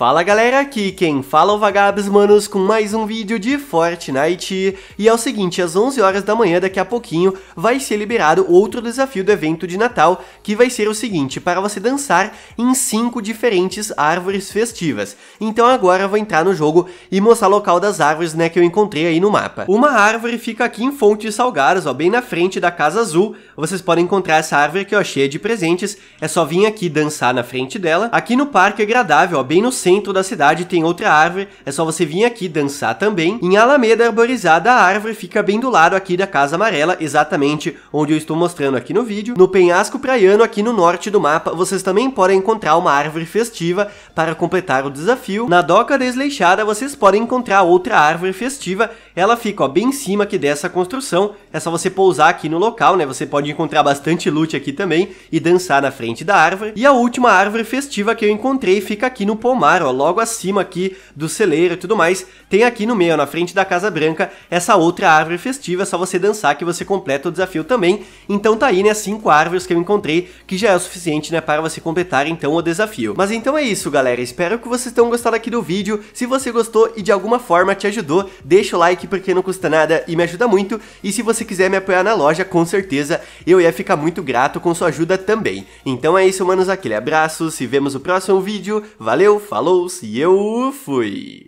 Fala galera, aqui quem fala é o Vagabes Manos com mais um vídeo de Fortnite. E é o seguinte, às 11 horas da manhã daqui a pouquinho vai ser liberado outro desafio do evento de Natal, que vai ser o seguinte, para você dançar em 5 diferentes árvores festivas. Então agora eu vou entrar no jogo e mostrar o local das árvores né, que eu encontrei aí no mapa. Uma árvore fica aqui em Fontes Salgadas, ó, bem na frente da Casa Azul. Vocês podem encontrar essa árvore que eu achei de presentes, é só vir aqui dançar na frente dela. Aqui no Parque é Agradável, ó, bem no centro centro da cidade tem outra árvore, é só você vir aqui dançar também. Em Alameda Arborizada, a árvore fica bem do lado aqui da Casa Amarela, exatamente onde eu estou mostrando aqui no vídeo. No penhasco praiano, aqui no norte do mapa, vocês também podem encontrar uma árvore festiva para completar o desafio. Na Doca Desleixada, vocês podem encontrar outra árvore festiva, ela fica ó, bem em cima aqui dessa construção, é só você pousar aqui no local, né? Você pode encontrar bastante loot aqui também e dançar na frente da árvore. E a última árvore festiva que eu encontrei fica aqui no pomar, ó, logo acima aqui do celeiro e tudo mais, tem aqui no meio, na frente da Casa Branca, essa outra árvore festiva, é só você dançar que você completa o desafio também. Então tá aí, né, cinco árvores que eu encontrei, que já é o suficiente, né, para você completar então o desafio. Mas então é isso, galera, espero que vocês tenham gostado aqui do vídeo, se você gostou e de alguma forma te ajudou, deixa o like porque não custa nada e me ajuda muito, e se você quiser me apoiar na loja, com certeza eu ia ficar muito grato com sua ajuda também. Então é isso, manos, aquele abraço, se vemos no próximo vídeo, valeu, falou! Falou-se, eu fui!